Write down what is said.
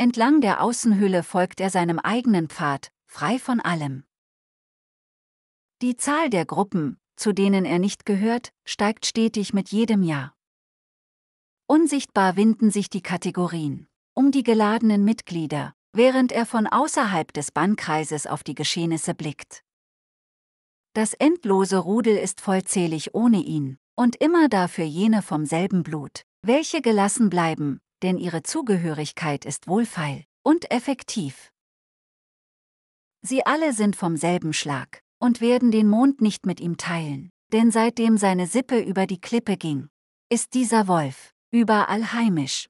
Entlang der Außenhülle folgt er seinem eigenen Pfad, frei von allem. Die Zahl der Gruppen, zu denen er nicht gehört, steigt stetig mit jedem Jahr. Unsichtbar winden sich die Kategorien um die geladenen Mitglieder, während er von außerhalb des Bannkreises auf die Geschehnisse blickt. Das endlose Rudel ist vollzählig ohne ihn, und immer dafür jene vom selben Blut, welche gelassen bleiben, denn ihre Zugehörigkeit ist wohlfeil und effektiv. Sie alle sind vom selben Schlag und werden den Mond nicht mit ihm teilen, denn seitdem seine Sippe über die Klippe ging, ist dieser Wolf überall heimisch.